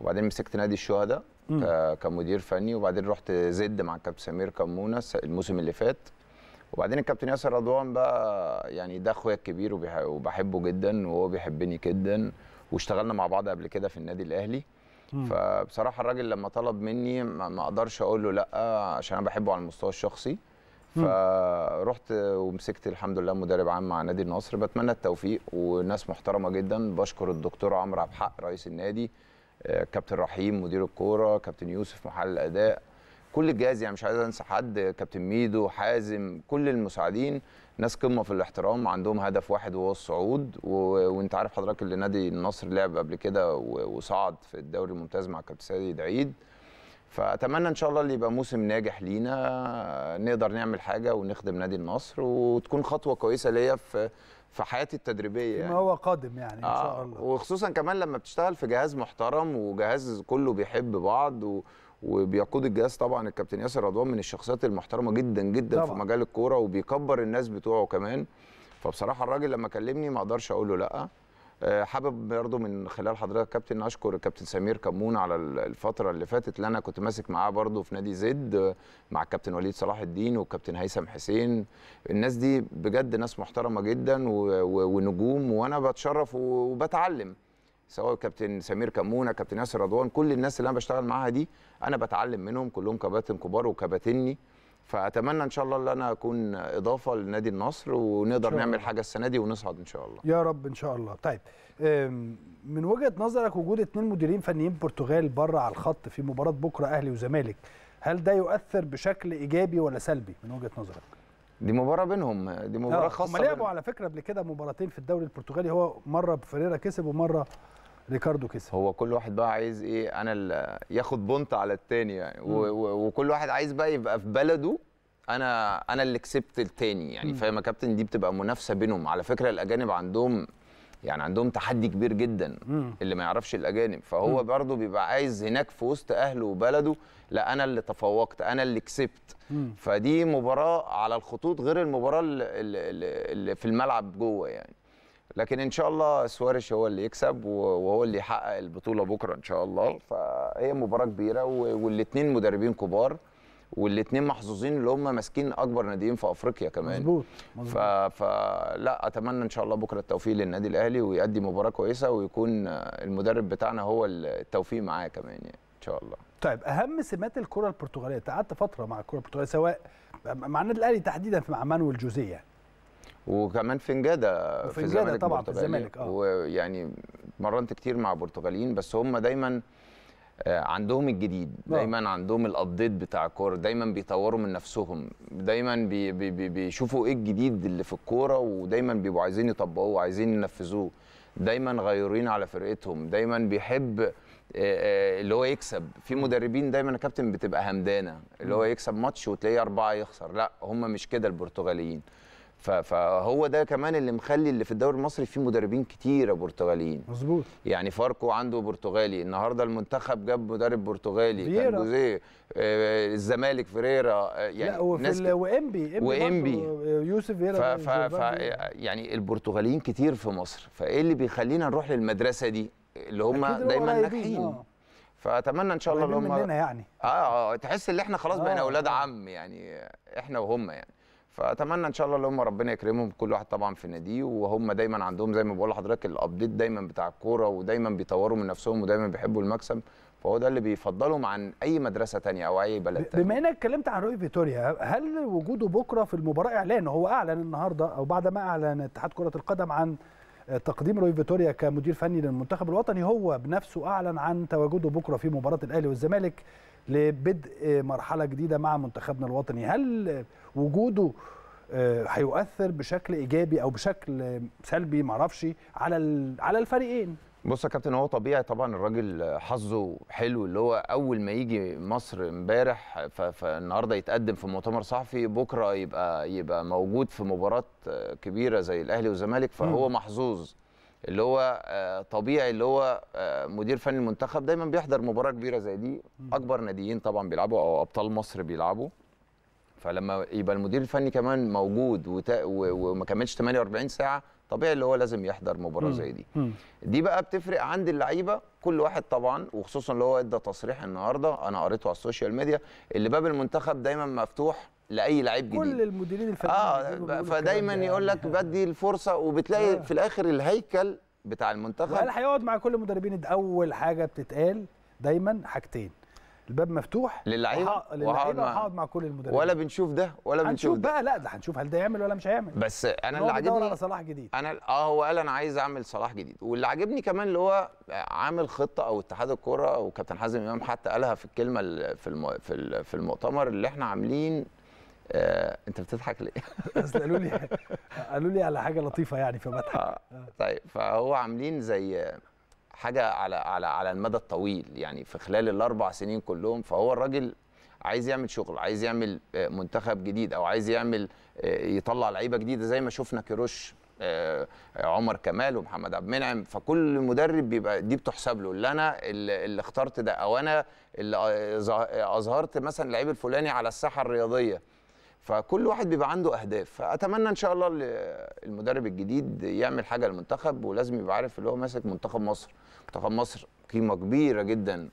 وبعدين مسكت نادي الشهداء كمدير فني وبعدين رحت زد مع الكابتن سمير كمونه الموسم اللي فات وبعدين الكابتن ياسر رضوان بقى يعني ده اخويا الكبير وبحبه جدا وهو بيحبني جدا واشتغلنا مع بعض قبل كده في النادي الاهلي فبصراحه الراجل لما طلب مني ما اقدرش اقول له لا عشان انا بحبه على المستوى الشخصي فرحت ومسكت الحمد لله مدرب عام مع نادي النصر بتمنى التوفيق وناس محترمه جدا بشكر الدكتور عمرو عبد الحق رئيس النادي آه، كابتن رحيم مدير الكوره كابتن يوسف محل الاداء كل الجهاز يعني مش عايز انسى حد كابتن ميدو حازم كل المساعدين ناس قمه في الاحترام عندهم هدف واحد وهو الصعود و... وانت عارف حضرتك اللي نادي النصر لعب قبل كده و... وصعد في الدوري الممتاز مع كابتن سيد عيد فاتمنى ان شاء الله اللي يبقى موسم ناجح لينا نقدر نعمل حاجه ونخدم نادي النصر وتكون خطوه كويسه ليا في في حياتي التدريبيه يعني. ما هو قادم يعني ان شاء آه، الله آه وخصوصا كمان لما بتشتغل في جهاز محترم وجهاز كله بيحب بعض و... وبيقود الجهاز طبعا الكابتن ياسر رضوان من الشخصيات المحترمه جدا جدا طبعا. في مجال الكوره وبيكبر الناس بتوعه كمان فبصراحه الراجل لما كلمني ما اقدرش اقول له لا آه، حابب برضه من خلال حضرتك كابتن اشكر الكابتن سمير كمون على الفتره اللي فاتت اللي انا كنت ماسك معاه برضه في نادي زد آه، مع الكابتن وليد صلاح الدين والكابتن هيثم حسين الناس دي بجد ناس محترمه جدا ونجوم وانا بتشرف وبتعلم سواء كابتن سمير كمونه كابتن ياسر رضوان كل الناس اللي انا بشتغل معاها دي انا بتعلم منهم كلهم كباتن كبار وكباتني فاتمنى ان شاء الله ان انا اكون اضافه لنادي النصر ونقدر نعمل حاجه السنه دي ونصعد ان شاء الله يا رب ان شاء الله طيب من وجهه نظرك وجود اثنين مديرين فنيين برتغال بره على الخط في مباراه بكره اهلي وزمالك هل ده يؤثر بشكل ايجابي ولا سلبي من وجهه نظرك دي مباراه بينهم دي مباراه آه، خاصه هم لعبوا على فكره قبل كده مباراتين في الدوري البرتغالي هو مره فريرا كسب ومره ريكاردو كسب هو كل واحد بقى عايز ايه انا اللي ياخد بونت على الثاني يعني وكل واحد عايز بقى يبقى في بلده انا انا اللي كسبت الثاني يعني فاهم يا كابتن دي بتبقى منافسه بينهم على فكره الاجانب عندهم يعني عندهم تحدي كبير جدا اللي ما يعرفش الاجانب فهو برضه بيبقى عايز هناك في وسط اهله وبلده لا انا اللي تفوقت انا اللي كسبت فدي مباراه على الخطوط غير المباراه اللي في الملعب جوه يعني لكن ان شاء الله سواريش هو اللي يكسب وهو اللي يحقق البطوله بكره ان شاء الله فهي مباراه كبيره والاثنين مدربين كبار والاثنين محظوظين اللي هم ماسكين اكبر ناديين في افريقيا كمان مظبوط ف... فلا اتمنى ان شاء الله بكره التوفيق للنادي الاهلي ويؤدي مباراه كويسه ويكون المدرب بتاعنا هو التوفيق معاه كمان يعني ان شاء الله طيب اهم سمات الكره البرتغاليه انت قعدت فتره مع الكره البرتغاليه سواء مع النادي الاهلي تحديدا مع مانويل جوزيه يعني. وكمان فنجاده في الزمالك طبعا في الزمالك اه ويعني مرنت كتير مع برتغاليين بس هم دايما آه، عندهم الجديد آه. دايما عندهم الابديت بتاع الكوره دايما بيطوروا من نفسهم دايما بي بي بيشوفوا ايه الجديد اللي في الكوره ودايما بيبقوا عايزين يطبقوه وعايزين ينفذوه دايما غيورين على فرقتهم دايما بيحب آه، اللي هو يكسب في مدربين دايما كابتن بتبقى همدانه اللي هو يكسب ماتش وتلاقيه اربعه يخسر لا هم مش كده البرتغاليين فهو ده كمان اللي مخلي اللي في الدوري المصري فيه مدربين كتيره برتغاليين مظبوط يعني فاركو عنده برتغالي النهارده المنتخب جاب مدرب برتغالي كان جوزيه آه الزمالك فيريرا آه، يعني لا وفي ناس وامبي وامبي يوسف فيرا ف... ف... يعني البرتغاليين كتير في مصر فايه اللي بيخلينا نروح للمدرسه دي اللي هم دايما ناجحين آه. فاتمنى ان شاء الله اللي هم يعني آه،, اه تحس ان احنا خلاص بقينا اولاد عم يعني احنا وهم يعني فاتمنى ان شاء الله اللي هم ربنا يكرمهم كل واحد طبعا في ناديه وهم دايما عندهم زي ما بقول لحضرتك الابديت دايما بتاع الكوره ودايما بيطوروا من نفسهم ودايما بيحبوا المكسب فهو ده اللي بيفضلهم عن اي مدرسه ثانيه او اي بلد تانية بما انك اتكلمت عن روي فيتوريا هل وجوده بكره في المباراه اعلان هو اعلن النهارده او بعد ما اعلن اتحاد كره القدم عن تقديم روي فيتوريا كمدير فني للمنتخب الوطني هو بنفسه اعلن عن تواجده بكره في مباراه الاهلي والزمالك لبدء مرحله جديده مع منتخبنا الوطني هل وجوده آه، هيؤثر بشكل ايجابي او بشكل سلبي معرفش على على الفريقين بص يا كابتن هو طبيعي طبعا الراجل حظه حلو اللي هو اول ما يجي مصر امبارح فالنهارده يتقدم في مؤتمر صحفي بكره يبقى يبقى موجود في مباراه كبيره زي الاهلي والزمالك فهو محظوظ اللي هو آه، طبيعي اللي هو آه، مدير فني المنتخب دايما بيحضر مباراه كبيره زي دي اكبر ناديين طبعا بيلعبوا او ابطال مصر بيلعبوا فلما يبقى المدير الفني كمان موجود وما كملش 48 ساعه طبيعي اللي هو لازم يحضر مباراه زي دي دي بقى بتفرق عند اللعيبه كل واحد طبعا وخصوصا اللي هو ادى تصريح النهارده انا قريته على السوشيال ميديا اللي باب المنتخب دايما مفتوح لاي لعيب جديد كل المديرين الفنيين اه فدايما يعني يقول لك [LAUGHS] بدي الفرصه وبتلاقي آه. في الاخر الهيكل بتاع المنتخب هل هيقعد مع كل المدربين اول حاجه بتتقال دايما حاجتين الباب مفتوح للعيبه وهقعد مع كل المدربين ولا بنشوف ده ولا بنشوف هنشوف بقى لا ده هنشوف هل ده يعمل ولا مش هيعمل بس انا اللي عاجبني على صلاح جديد انا اه هو قال انا عايز اعمل صلاح جديد واللي عاجبني كمان اللي هو عامل خطه او اتحاد الكوره وكابتن حازم امام حتى قالها في الكلمه في الم... في في المؤتمر اللي احنا عاملين آه، انت بتضحك ليه؟ اصل [LAUGHS] قالوا لي قالوا لي على حاجه لطيفه يعني فبضحك آه. طيب فهو عاملين زي حاجه على على على المدى الطويل يعني في خلال الاربع سنين كلهم فهو الراجل عايز يعمل شغل عايز يعمل آه، منتخب جديد او عايز يعمل آه، يطلع لعيبه جديده زي ما شفنا كيروش آه، عمر كمال ومحمد عبد المنعم فكل مدرب بيبقى دي بتحسب له اللي انا اللي اخترت ده او انا اللي اظهرت مثلا اللعيب الفلاني على الساحه الرياضيه فكل واحد بيبقى عنده اهداف فاتمنى ان شاء الله المدرب الجديد يعمل حاجه للمنتخب ولازم يبقى عارف اللي هو ماسك منتخب مصر منتخب مصر قيمه كبيره جدا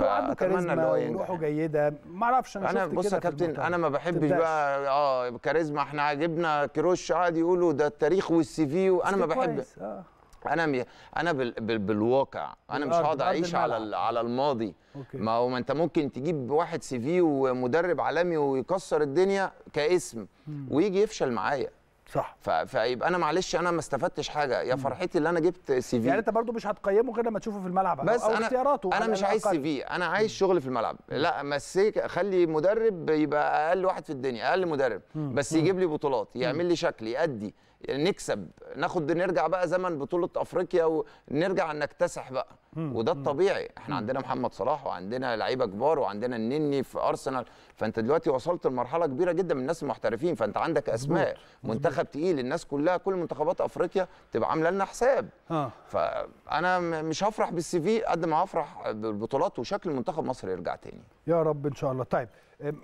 اللي هو ينجح كاريزما يعني. وروحه جيده ما اعرفش انا, أنا شفت بص يا كابتن انا ما بحبش بقى اه كاريزما احنا جبنا كروش عادي يقولوا ده التاريخ والسي في وانا ما بحب آه. انا مي... انا بال... بال... بالواقع انا مش هقعد اعيش على ال... على الماضي أوكي. ما هو ما انت ممكن تجيب واحد سي في ومدرب عالمي ويكسر الدنيا كاسم ويجي يفشل معايا صح ف... فيبقى انا معلش انا ما استفدتش حاجه يا فرحتي اللي انا جبت سي في يعني انت برضو مش هتقيمه غير لما تشوفه في الملعب بس أو أنا... اختياراته انا مش عايز سي في انا عايز شغل في الملعب مم. لا مسك خلي مدرب يبقى اقل واحد في الدنيا اقل مدرب مم. بس يجيب لي بطولات يعمل لي شكل يأدي نكسب ناخد نرجع بقى زمن بطوله افريقيا ونرجع نكتسح بقى وده الطبيعي احنا عندنا محمد صلاح وعندنا لعيبه كبار وعندنا النني في ارسنال فانت دلوقتي وصلت لمرحله كبيره جدا من الناس المحترفين فانت عندك اسماء منتخب تقيل الناس كلها كل منتخبات افريقيا تبقى عامله لنا حساب آه. فانا مش هفرح بالسي في قد ما هفرح بالبطولات وشكل منتخب مصر يرجع تاني يا رب ان شاء الله طيب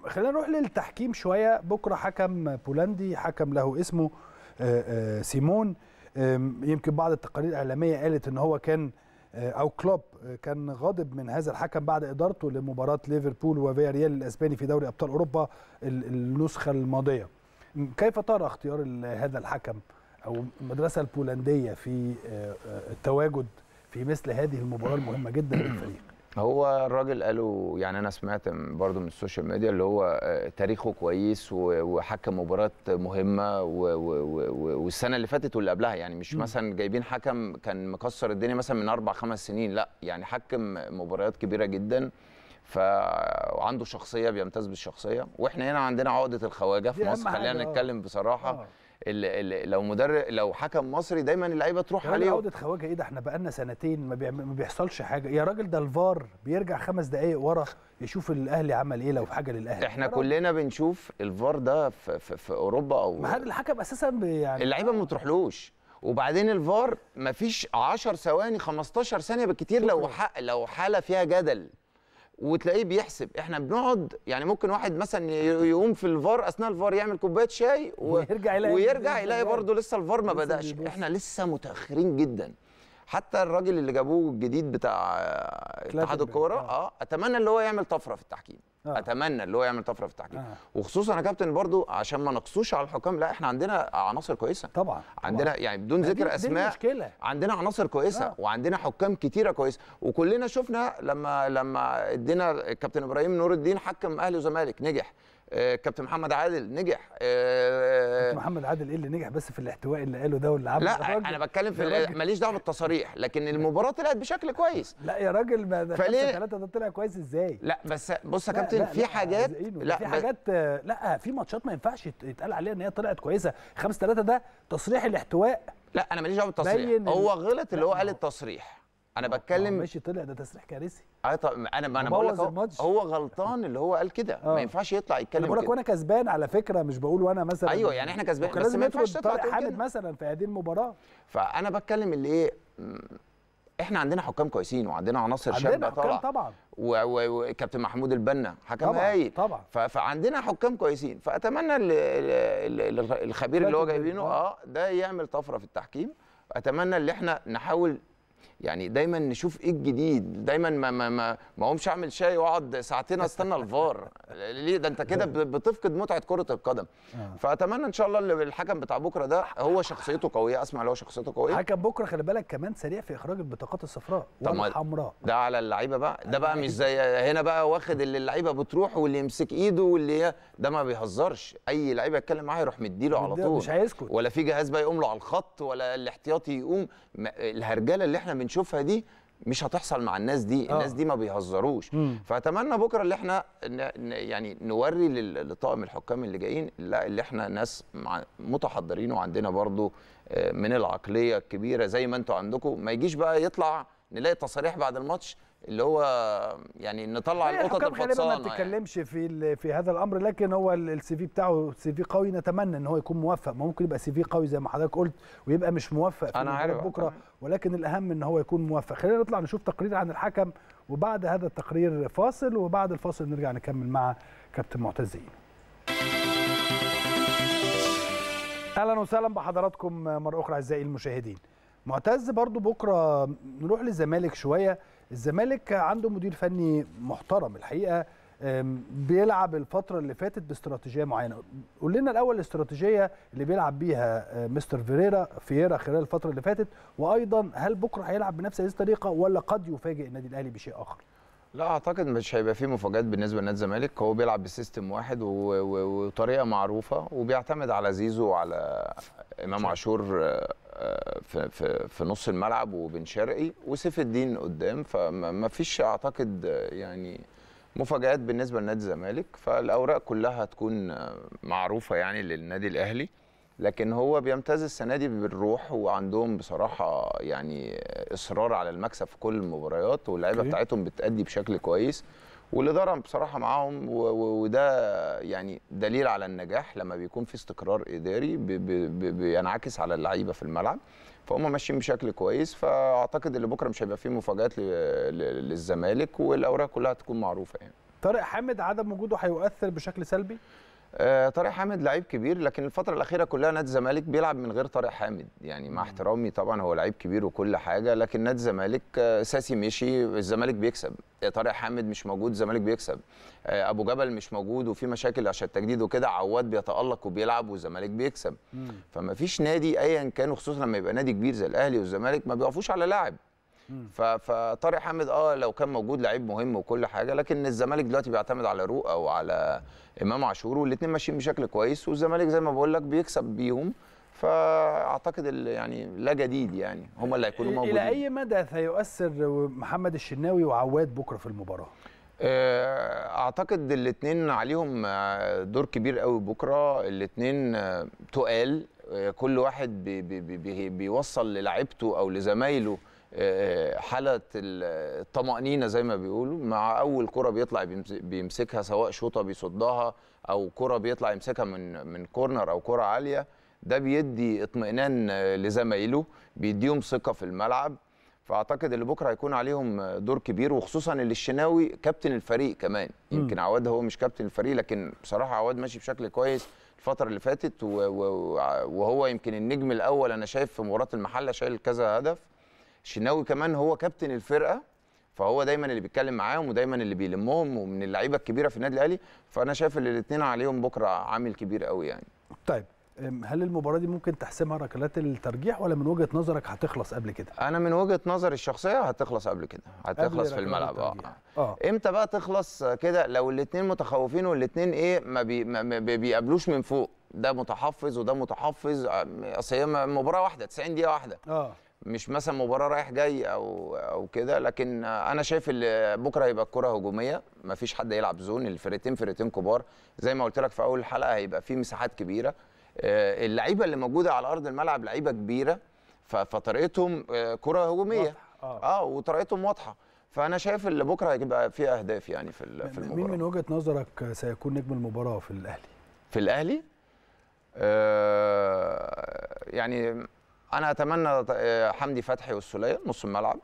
خلينا نروح للتحكيم شويه بكره حكم بولندي حكم له اسمه آه، آه، سيمون يمكن بعض التقارير الاعلاميه قالت ان هو كان آه، او كلوب كان غاضب من هذا الحكم بعد ادارته لمباراه ليفربول وفياريال الاسباني في دوري ابطال اوروبا النسخه الماضيه كيف ترى اختيار هذا الحكم او المدرسه البولنديه في التواجد في مثل هذه المباراه المهمه جدا للفريق هو الراجل قالوا يعني انا سمعت برضو من السوشيال ميديا اللي هو آه، تاريخه كويس وحكم مباراه مهمه والسنه اللي فاتت واللي قبلها يعني مش مثلا جايبين حكم كان مكسر الدنيا مثلا من اربع خمس سنين لا يعني حكم مباريات كبيره جدا فعنده شخصيه بيمتاز بالشخصيه واحنا هنا عندنا عقده الخواجه في مصر خلينا آه. نتكلم بصراحه أوه. ال ال لو مدرب لو حكم مصري دايما اللعيبه تروح عليه عوده خواجه ايه ده احنا بقالنا سنتين ما, ما بيحصلش حاجه يا راجل ده الفار بيرجع خمس دقائق ورا يشوف الاهلي عمل ايه لو في حاجه للاهلي احنا يارا. كلنا بنشوف الفار ده في, في, في اوروبا او ما هذا الحكم اساسا يعني اللعيبه ما بتروحلوش آه. وبعدين الفار مفيش 10 ثواني 15 ثانيه بالكتير لو حق لو حاله فيها جدل وتلاقيه بيحسب احنا بنقعد يعني ممكن واحد مثلا يقوم في الفار اثناء الفار يعمل كوبايه شاي و... ويرجع يلاقي ويرجع يلاقي برضه لسه الفار ما بداش احنا لسه متاخرين جدا حتى الراجل اللي جابوه الجديد بتاع اتحاد الكوره اه, آه، اتمنى اللي هو يعمل طفره في التحكيم آه. اتمنى اللي هو يعمل طفره في التحكيم آه. وخصوصا يا كابتن برضو عشان ما نقصوش على الحكام لا احنا عندنا عناصر كويسه طبعا عندنا طبعا. يعني بدون ذكر اسماء مشكلة. عندنا عناصر كويسه آه. وعندنا حكام كتيره كويسه وكلنا شفنا لما لما ادينا الكابتن ابراهيم نور الدين حكم اهلي وزمالك نجح آه، كابتن محمد عادل نجح آه، آه، كابتن محمد عادل ايه اللي نجح بس في الاحتواء اللي قاله ده واللي عمله لا انا بتكلم في ماليش دعوه بالتصاريح لكن المباراه طلعت بشكل كويس لا يا راجل ما ده ثلاثة 3 ده طلع كويس ازاي لا بس بص يا كابتن في حاجات لا في حاجات لا في ماتشات ما ينفعش يتقال عليها ان هي طلعت كويسه 5 3 ده تصريح الاحتواء لا انا ماليش دعوه بالتصريح هو غلط اللي هو قال التصريح انا بتكلم ماشي طلع ده تسريح كارثي انا ما انا بقول لك هو, غلطان اللي هو قال كده ما آه. ينفعش يطلع يتكلم بقول لك وانا كسبان على فكره مش بقول وانا مثلا ايوه يعني احنا كسبان بس ما ينفعش تطلع حامد مثلا في هذه المباراه فانا بتكلم اللي ايه احنا عندنا حكام كويسين وعندنا عناصر شابه طبعا طبعا وكابتن محمود البنا حكم هايل طبعا فعندنا حكام كويسين فاتمنى الخبير اللي هو جايبينه آه. اه ده يعمل طفره في التحكيم اتمنى اللي احنا نحاول يعني دايما نشوف ايه الجديد دايما ما ما ما, ما قومش اعمل شاي واقعد ساعتين استنى الفار ليه ده انت كده بتفقد متعه كره القدم آه. فاتمنى ان شاء الله اللي الحكم بتاع بكره ده هو شخصيته قويه اسمع اللي هو شخصيته قويه حكم بكره خلي بالك كمان سريع في اخراج البطاقات الصفراء والحمراء ده على اللعيبه بقى ده بقى مش [LAUGHS] زي هنا بقى واخد اللي اللعيبه بتروح واللي يمسك ايده واللي هي ده ما بيهزرش اي لعيبه يتكلم معاه يروح مديله على طول مش هيسكت ولا في جهاز بقى يقوم له على الخط ولا الاحتياطي يقوم الهرجله اللي احنا من بنشوفها دي مش هتحصل مع الناس دي آه. الناس دي ما بيهزروش فاتمنى بكره اللي احنا يعني نوري لطاقم الحكام اللي جايين اللي احنا ناس متحضرين وعندنا برضو آه، من العقليه الكبيره زي ما انتوا عندكم ما يجيش بقى يطلع نلاقي تصاريح بعد الماتش اللي هو يعني نطلع القطط الفطسانه ما يعني. بتتكلمش يعني. في في هذا الامر لكن هو السي في بتاعه سي في قوي نتمنى ان هو يكون موفق ما ممكن يبقى سي في قوي زي ما حضرتك قلت ويبقى مش موفق في أنا عارف بكره ولكن الاهم ان هو يكون موفق خلينا نطلع نشوف تقرير عن الحكم وبعد هذا التقرير فاصل وبعد الفاصل نرجع نكمل مع كابتن معتزين اهلا وسهلا بحضراتكم مره اخرى اعزائي المشاهدين معتز برضو بكره نروح للزمالك شويه الزمالك عنده مدير فني محترم الحقيقه بيلعب الفتره اللي فاتت باستراتيجيه معينه قول لنا الاول الاستراتيجيه اللي بيلعب بيها آه، مستر فيريرا فييرا خلال الفتره اللي فاتت وايضا هل بكره هيلعب بنفس هذه الطريقه ولا قد يفاجئ النادي الاهلي بشيء اخر لا اعتقد مش هيبقى فيه مفاجات بالنسبه لنادي الزمالك هو بيلعب بسيستم واحد وطريقه معروفه وبيعتمد على زيزو وعلى امام عاشور آه، في في في نص الملعب وبن شرقي وسيف الدين قدام فما فيش اعتقد يعني مفاجات بالنسبه لنادي الزمالك فالاوراق كلها هتكون معروفه يعني للنادي الاهلي لكن هو بيمتاز السنه دي بالروح وعندهم بصراحه يعني اصرار على المكسب في كل المباريات واللعيبه بتاعتهم بتأدي بشكل كويس والاداره بصراحه معاهم وده يعني دليل على النجاح لما بيكون في استقرار اداري بينعكس على اللعيبه في الملعب فهم ماشيين بشكل كويس فاعتقد اللي بكره مش هيبقى فيه مفاجات للزمالك والاوراق كلها هتكون معروفه يعني طارق حامد عدم وجوده هيؤثر بشكل سلبي آه، طارق حامد لعيب كبير لكن الفتره الاخيره كلها نادي الزمالك بيلعب من غير طارق حامد يعني مع احترامي طبعا هو لعيب كبير وكل حاجه لكن نادي الزمالك آه، ساسي مشي الزمالك بيكسب آه، طارق حامد مش موجود الزمالك بيكسب ابو جبل مش موجود وفي مشاكل عشان التجديد وكده عواد بيتالق وبيلعب والزمالك بيكسب فما فيش نادي ايا كان وخصوصا لما يبقى نادي كبير زي الاهلي والزمالك ما بيقفوش على لاعب فطارق حامد اه لو كان موجود لعيب مهم وكل حاجه لكن الزمالك دلوقتي بيعتمد على روق او على امام عاشور والاثنين ماشيين بشكل كويس والزمالك زي ما بقول لك بيكسب بيهم فاعتقد يعني لا جديد يعني هم اللي هيكونوا موجودين الى اي مدى سيؤثر محمد الشناوي وعواد بكره في المباراه آه، اعتقد الاثنين عليهم آه، دور كبير قوي بكره الاثنين آه، تقال كل واحد بي بي بي بيوصل للاعيبته او لزمايله حاله الطمانينه زي ما بيقولوا مع اول كره بيطلع بيمسكها سواء شوطه بيصدها او كره بيطلع يمسكها من من كورنر او كره عاليه ده بيدي اطمئنان لزمايله بيديهم ثقه في الملعب فاعتقد اللي بكره هيكون عليهم دور كبير وخصوصا اللي الشناوي كابتن الفريق كمان يمكن عواد هو مش كابتن الفريق لكن بصراحه عواد ماشي بشكل كويس الفتره اللي فاتت وهو يمكن النجم الاول انا شايف في مباراه المحله شايل كذا هدف الشناوي كمان هو كابتن الفرقه فهو دايما اللي بيتكلم معاهم ودايما اللي بيلمهم ومن اللعيبه الكبيره في النادي الاهلي فانا شايف ان الاثنين عليهم بكره عامل كبير قوي يعني طيب هل المباراه دي ممكن تحسمها ركلات الترجيح ولا من وجهه نظرك هتخلص قبل كده انا من وجهه نظري الشخصيه هتخلص قبل كده هتخلص في الملعب آه. اه امتى بقى تخلص كده لو الاثنين متخوفين والاثنين ايه ما, بي ما بيقابلوش من فوق ده متحفظ وده متحفظ اصل هي مباراه واحده 90 دقيقه واحده اه مش مثلا مباراه رايح جاي او او كده لكن انا شايف ان بكره هيبقى الكره هجوميه مفيش حد يلعب زون الفرقتين فرقتين كبار زي ما قلت لك في اول الحلقه هيبقى في مساحات كبيره آه، اللعيبه اللي موجوده على ارض الملعب لعيبه كبيره فطريقتهم آه، كره هجوميه اه, آه وطريقتهم واضحه فانا شايف ان بكره هيبقى في اهداف يعني في في المباراه مين من وجهه نظرك سيكون نجم المباراه في الاهلي في الاهلي آه يعني انا اتمنى آه، حمدي فتحي والسوليه نص الملعب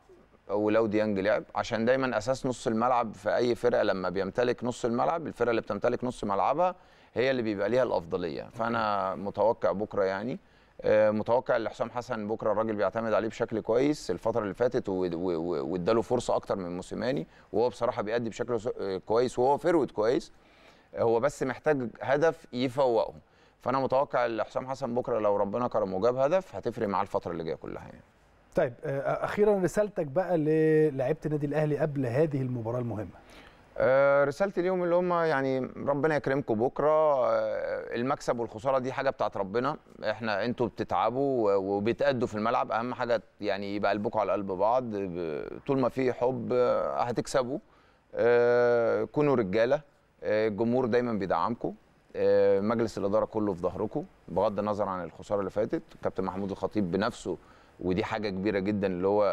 ولو ديانج لعب عشان دايما اساس نص الملعب في اي فرقه لما بيمتلك نص الملعب الفرقه اللي بتمتلك نص ملعبها هي اللي بيبقى ليها الافضليه فانا متوقع بكره يعني آه، متوقع ان حسام حسن بكره الراجل بيعتمد عليه بشكل كويس الفتره اللي فاتت واداله فرصه اكتر من موسيماني وهو بصراحه بيأدي بشكل آه، كويس وهو فرود كويس هو بس محتاج هدف يفوقه فانا متوقع ان حسام حسن بكره لو ربنا كرمه وجاب هدف هتفرق معاه الفتره اللي جايه كلها يعني طيب آه، آه، اخيرا رسالتك بقى للاعيبه النادي الاهلي قبل هذه المباراه المهمه آه، رسالتي ليهم اللي هم يعني ربنا يكرمكم بكره المكسب والخساره دي حاجه بتاعت ربنا احنا انتوا بتتعبوا وبتأدوا في الملعب اهم حاجه يعني يبقى قلبكم على قلب بعض طول ما في حب هتكسبوا كونوا رجاله الجمهور دايما بيدعمكم آه، مجلس الاداره كله في ظهركم بغض النظر عن الخساره اللي فاتت كابتن محمود الخطيب بنفسه ودي حاجه كبيره جدا اللي هو آه،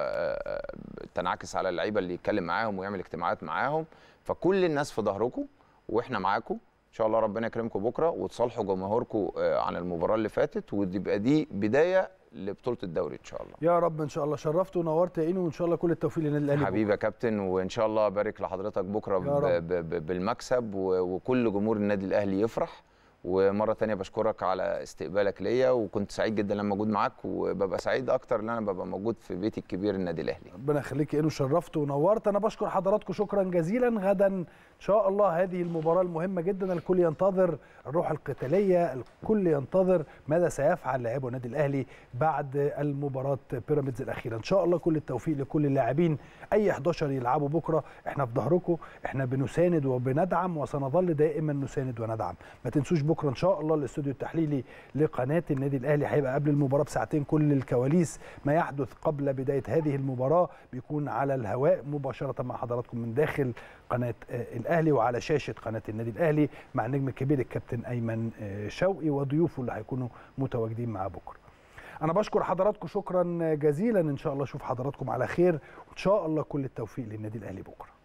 آه، تنعكس على اللعيبه اللي يتكلم معاهم ويعمل اجتماعات معاهم فكل الناس في ظهركم واحنا معاكم ان شاء الله ربنا يكرمكم بكره وتصالحوا جمهوركم عن المباراه اللي فاتت وتبقى دي بدايه لبطوله الدوري ان شاء الله يا رب ان شاء الله شرفت ونورت يا عيني وان شاء الله كل التوفيق للنادي الاهلي حبيبي يا كابتن وان شاء الله بارك لحضرتك بكره ب... ب... بالمكسب وكل جمهور النادي الاهلي يفرح ومره ثانيه بشكرك على استقبالك ليا وكنت سعيد جدا لما موجود معاك وببقى سعيد اكتر ان انا ببقى موجود في بيتي الكبير النادي الاهلي ربنا يخليك ايه شرفت ونورت انا بشكر حضراتكم شكرا جزيلا غدا ان شاء الله هذه المباراه المهمه جدا الكل ينتظر الروح القتاليه الكل ينتظر ماذا سيفعل لاعبو النادي الاهلي بعد المباراه بيراميدز الاخيره ان شاء الله كل التوفيق لكل اللاعبين اي 11 يلعبوا بكره احنا في ظهركم احنا بنساند وبندعم وسنظل دائما نساند وندعم ما تنسوش بكره ان شاء الله الاستوديو التحليلي لقناه النادي الاهلي هيبقى قبل المباراه بساعتين كل الكواليس ما يحدث قبل بدايه هذه المباراه بيكون على الهواء مباشره مع حضراتكم من داخل قناه آه، الاهلي وعلى شاشه قناه النادي الاهلي مع النجم الكبير الكابتن ايمن آه، شوقي وضيوفه اللي هيكونوا متواجدين معاه بكره انا بشكر حضراتكم شكرا جزيلا ان شاء الله اشوف حضراتكم على خير وان شاء الله كل التوفيق للنادي الاهلي بكره